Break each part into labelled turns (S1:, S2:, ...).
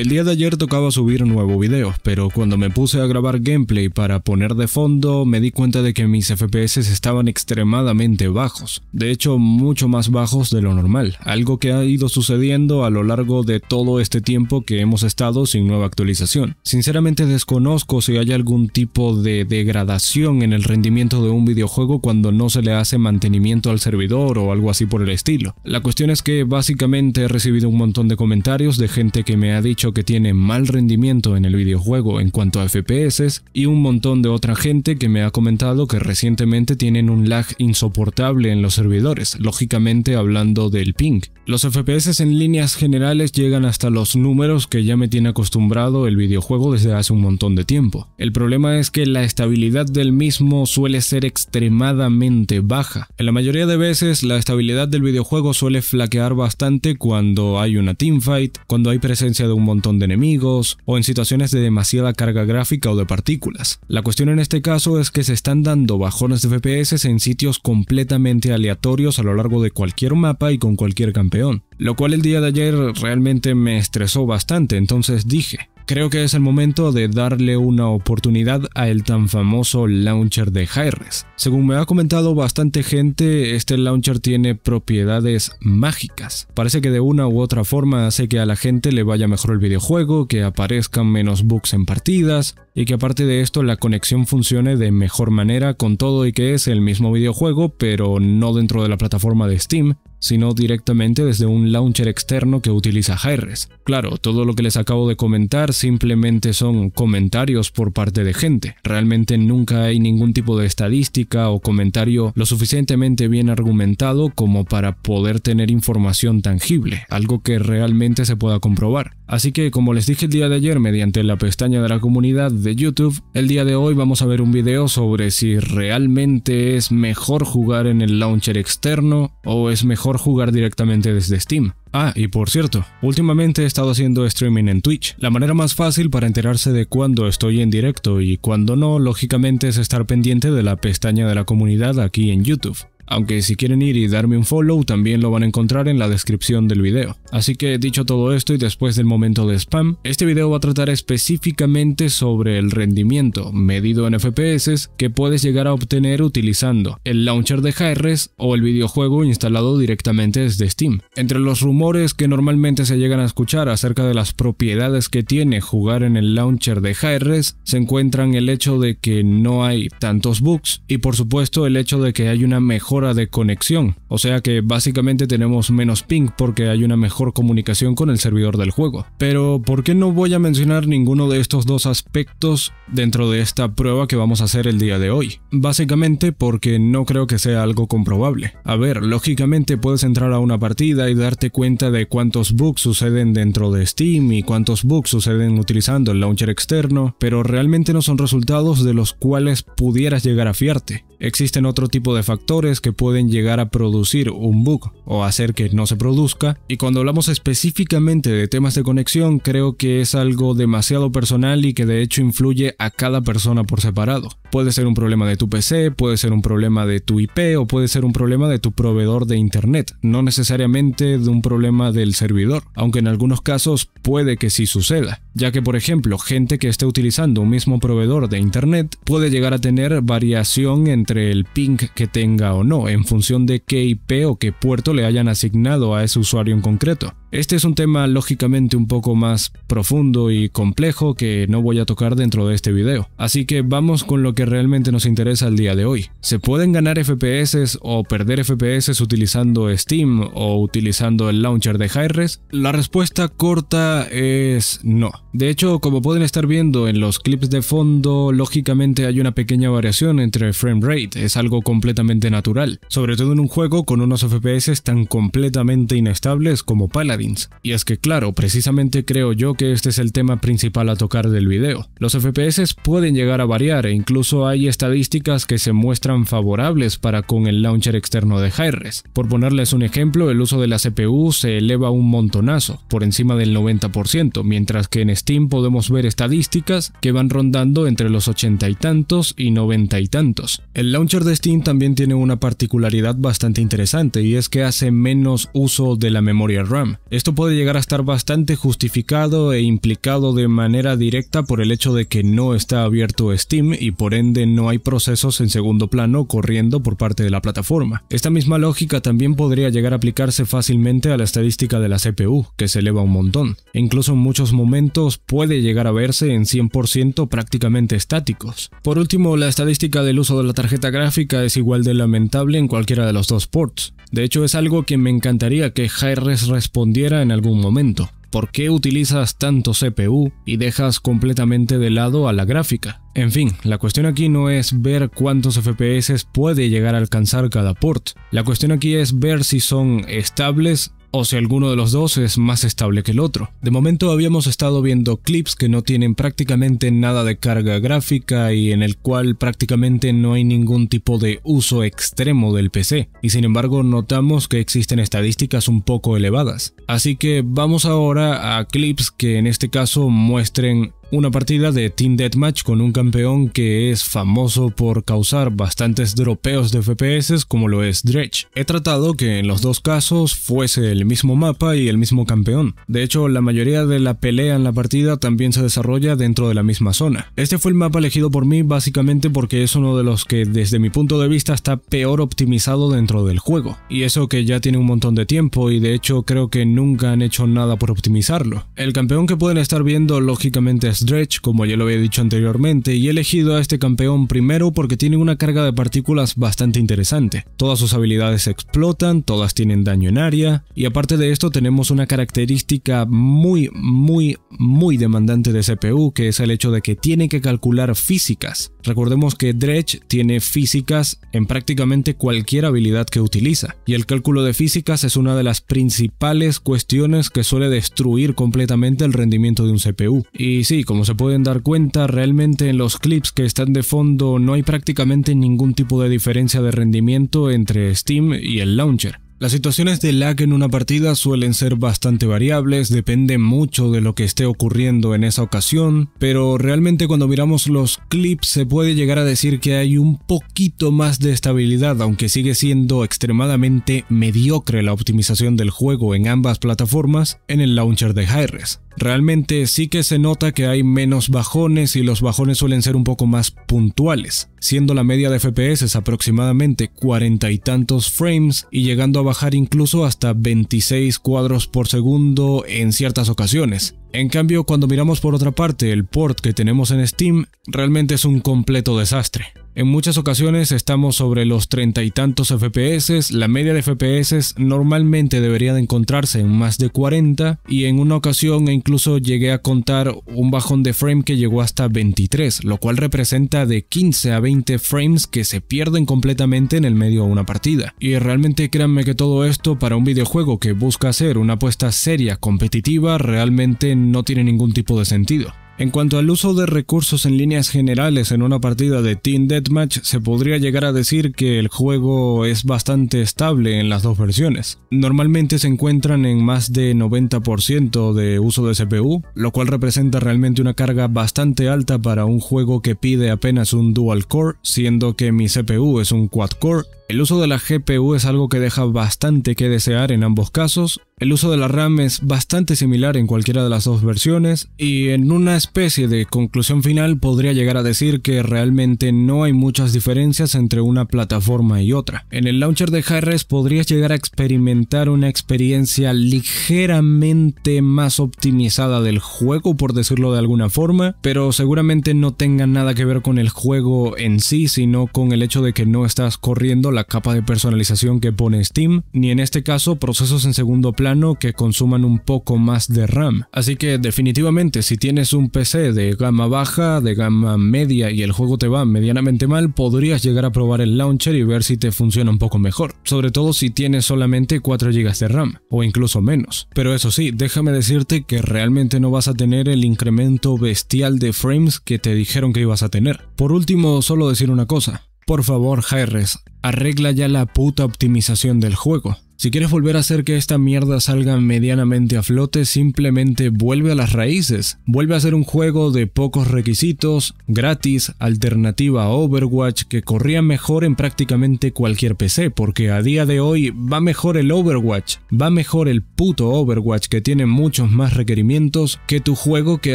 S1: El día de ayer tocaba subir un nuevo video, pero cuando me puse a grabar gameplay para poner de fondo, me di cuenta de que mis FPS estaban extremadamente bajos, de hecho mucho más bajos de lo normal, algo que ha ido sucediendo a lo largo de todo este tiempo que hemos estado sin nueva actualización. Sinceramente desconozco si hay algún tipo de degradación en el rendimiento de un videojuego cuando no se le hace mantenimiento al servidor o algo así por el estilo. La cuestión es que básicamente he recibido un montón de comentarios de gente que me ha dicho que tiene mal rendimiento en el videojuego en cuanto a FPS y un montón de otra gente que me ha comentado que recientemente tienen un lag insoportable en los servidores, lógicamente hablando del ping. Los FPS en líneas generales llegan hasta los números que ya me tiene acostumbrado el videojuego desde hace un montón de tiempo. El problema es que la estabilidad del mismo suele ser extremadamente baja. En la mayoría de veces la estabilidad del videojuego suele flaquear bastante cuando hay una teamfight, cuando hay presencia de un montón montón de enemigos o en situaciones de demasiada carga gráfica o de partículas. La cuestión en este caso es que se están dando bajones de FPS en sitios completamente aleatorios a lo largo de cualquier mapa y con cualquier campeón, lo cual el día de ayer realmente me estresó bastante, entonces dije, creo que es el momento de darle una oportunidad a el tan famoso launcher de hi Según me ha comentado bastante gente, este launcher tiene propiedades mágicas. Parece que de una u otra forma hace que a la gente le vaya mejor el videojuego, que aparezcan menos bugs en partidas, y que aparte de esto la conexión funcione de mejor manera con todo y que es el mismo videojuego, pero no dentro de la plataforma de Steam, sino directamente desde un launcher externo que utiliza Jaires. Claro, todo lo que les acabo de comentar simplemente son comentarios por parte de gente. Realmente nunca hay ningún tipo de estadística o comentario lo suficientemente bien argumentado como para poder tener información tangible, algo que realmente se pueda comprobar. Así que como les dije el día de ayer mediante la pestaña de la comunidad de YouTube, el día de hoy vamos a ver un video sobre si realmente es mejor jugar en el launcher externo o es mejor jugar directamente desde Steam. Ah, y por cierto, últimamente he estado haciendo streaming en Twitch. La manera más fácil para enterarse de cuándo estoy en directo y cuándo no, lógicamente, es estar pendiente de la pestaña de la comunidad aquí en YouTube aunque si quieren ir y darme un follow también lo van a encontrar en la descripción del video. Así que dicho todo esto y después del momento de spam, este video va a tratar específicamente sobre el rendimiento, medido en FPS, que puedes llegar a obtener utilizando el launcher de JRS o el videojuego instalado directamente desde Steam. Entre los rumores que normalmente se llegan a escuchar acerca de las propiedades que tiene jugar en el launcher de JRS se encuentran el hecho de que no hay tantos bugs y por supuesto el hecho de que hay una mejor de conexión, o sea que básicamente tenemos menos ping porque hay una mejor comunicación con el servidor del juego. Pero ¿por qué no voy a mencionar ninguno de estos dos aspectos dentro de esta prueba que vamos a hacer el día de hoy? Básicamente porque no creo que sea algo comprobable. A ver, lógicamente puedes entrar a una partida y darte cuenta de cuántos bugs suceden dentro de Steam y cuántos bugs suceden utilizando el launcher externo, pero realmente no son resultados de los cuales pudieras llegar a fiarte. Existen otro tipo de factores que pueden llegar a producir un bug o hacer que no se produzca, y cuando hablamos específicamente de temas de conexión creo que es algo demasiado personal y que de hecho influye a cada persona por separado. Puede ser un problema de tu PC, puede ser un problema de tu IP o puede ser un problema de tu proveedor de internet, no necesariamente de un problema del servidor, aunque en algunos casos puede que sí suceda, ya que por ejemplo gente que esté utilizando un mismo proveedor de internet puede llegar a tener variación entre el ping que tenga o no, en función de qué IP o qué puerto le hayan asignado a ese usuario en concreto. Este es un tema lógicamente un poco más profundo y complejo que no voy a tocar dentro de este video, así que vamos con lo que realmente nos interesa el día de hoy. ¿Se pueden ganar FPS o perder FPS utilizando Steam o utilizando el launcher de hi La respuesta corta es no. De hecho, como pueden estar viendo en los clips de fondo, lógicamente hay una pequeña variación entre frame rate, es algo completamente natural, sobre todo en un juego con unos FPS tan completamente inestables como Paladin y es que claro, precisamente creo yo que este es el tema principal a tocar del video. Los FPS pueden llegar a variar e incluso hay estadísticas que se muestran favorables para con el launcher externo de hi Por ponerles un ejemplo, el uso de la CPU se eleva un montonazo, por encima del 90%, mientras que en Steam podemos ver estadísticas que van rondando entre los 80 y tantos y 90 y tantos. El launcher de Steam también tiene una particularidad bastante interesante y es que hace menos uso de la memoria RAM. Esto puede llegar a estar bastante justificado e implicado de manera directa por el hecho de que no está abierto Steam y por ende no hay procesos en segundo plano corriendo por parte de la plataforma. Esta misma lógica también podría llegar a aplicarse fácilmente a la estadística de la CPU, que se eleva un montón. E incluso en muchos momentos puede llegar a verse en 100% prácticamente estáticos. Por último, la estadística del uso de la tarjeta gráfica es igual de lamentable en cualquiera de los dos ports. De hecho, es algo que me encantaría que Jaires respondiera en algún momento. ¿Por qué utilizas tanto CPU y dejas completamente de lado a la gráfica? En fin, la cuestión aquí no es ver cuántos FPS puede llegar a alcanzar cada port. La cuestión aquí es ver si son estables o si alguno de los dos es más estable que el otro. De momento habíamos estado viendo clips que no tienen prácticamente nada de carga gráfica y en el cual prácticamente no hay ningún tipo de uso extremo del PC, y sin embargo notamos que existen estadísticas un poco elevadas. Así que vamos ahora a clips que en este caso muestren una partida de Team Deathmatch con un campeón que es famoso por causar bastantes dropeos de FPS como lo es Dredge. He tratado que en los dos casos fuese el mismo mapa y el mismo campeón. De hecho, la mayoría de la pelea en la partida también se desarrolla dentro de la misma zona. Este fue el mapa elegido por mí básicamente porque es uno de los que desde mi punto de vista está peor optimizado dentro del juego. Y eso que ya tiene un montón de tiempo y de hecho creo que nunca han hecho nada por optimizarlo. El campeón que pueden estar viendo lógicamente es Dredge, como ya lo había dicho anteriormente, y he elegido a este campeón primero porque tiene una carga de partículas bastante interesante. Todas sus habilidades explotan, todas tienen daño en área, y aparte de esto tenemos una característica muy, muy, muy demandante de CPU, que es el hecho de que tiene que calcular físicas. Recordemos que Dredge tiene físicas en prácticamente cualquier habilidad que utiliza, y el cálculo de físicas es una de las principales cuestiones que suele destruir completamente el rendimiento de un CPU. Y sí, como se pueden dar cuenta, realmente en los clips que están de fondo no hay prácticamente ningún tipo de diferencia de rendimiento entre Steam y el launcher. Las situaciones de lag en una partida suelen ser bastante variables, depende mucho de lo que esté ocurriendo en esa ocasión, pero realmente cuando miramos los clips se puede llegar a decir que hay un poquito más de estabilidad, aunque sigue siendo extremadamente mediocre la optimización del juego en ambas plataformas en el launcher de hi Realmente sí que se nota que hay menos bajones y los bajones suelen ser un poco más puntuales, siendo la media de FPS aproximadamente cuarenta y tantos frames y llegando a bajar incluso hasta 26 cuadros por segundo en ciertas ocasiones. En cambio, cuando miramos por otra parte el port que tenemos en Steam, realmente es un completo desastre. En muchas ocasiones estamos sobre los treinta y tantos FPS, la media de FPS normalmente debería de encontrarse en más de 40 y en una ocasión incluso llegué a contar un bajón de frame que llegó hasta 23, lo cual representa de 15 a 20 frames que se pierden completamente en el medio de una partida. Y realmente créanme que todo esto para un videojuego que busca ser una apuesta seria, competitiva, realmente no tiene ningún tipo de sentido. En cuanto al uso de recursos en líneas generales en una partida de Team Deathmatch, se podría llegar a decir que el juego es bastante estable en las dos versiones. Normalmente se encuentran en más de 90% de uso de CPU, lo cual representa realmente una carga bastante alta para un juego que pide apenas un dual core, siendo que mi CPU es un quad core. El uso de la GPU es algo que deja bastante que desear en ambos casos, el uso de la RAM es bastante similar en cualquiera de las dos versiones y en una especie de conclusión final podría llegar a decir que realmente no hay muchas diferencias entre una plataforma y otra. En el launcher de hi podrías llegar a experimentar una experiencia ligeramente más optimizada del juego por decirlo de alguna forma, pero seguramente no tenga nada que ver con el juego en sí, sino con el hecho de que no estás corriendo la capa de personalización que pone Steam, ni en este caso procesos en segundo plano que consuman un poco más de RAM. Así que definitivamente si tienes un PC de gama baja, de gama media y el juego te va medianamente mal, podrías llegar a probar el launcher y ver si te funciona un poco mejor, sobre todo si tienes solamente 4 GB de RAM o incluso menos. Pero eso sí, déjame decirte que realmente no vas a tener el incremento bestial de frames que te dijeron que ibas a tener. Por último, solo decir una cosa, por favor, Jaires, Arregla ya la puta optimización del juego. Si quieres volver a hacer que esta mierda salga medianamente a flote, simplemente vuelve a las raíces. Vuelve a ser un juego de pocos requisitos, gratis, alternativa a Overwatch, que corría mejor en prácticamente cualquier PC, porque a día de hoy va mejor el Overwatch, va mejor el puto Overwatch que tiene muchos más requerimientos que tu juego que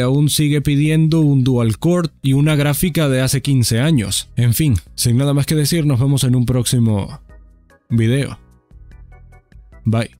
S1: aún sigue pidiendo un dual core y una gráfica de hace 15 años. En fin, sin nada más que decir, nos vemos en un próximo próximo video. Bye.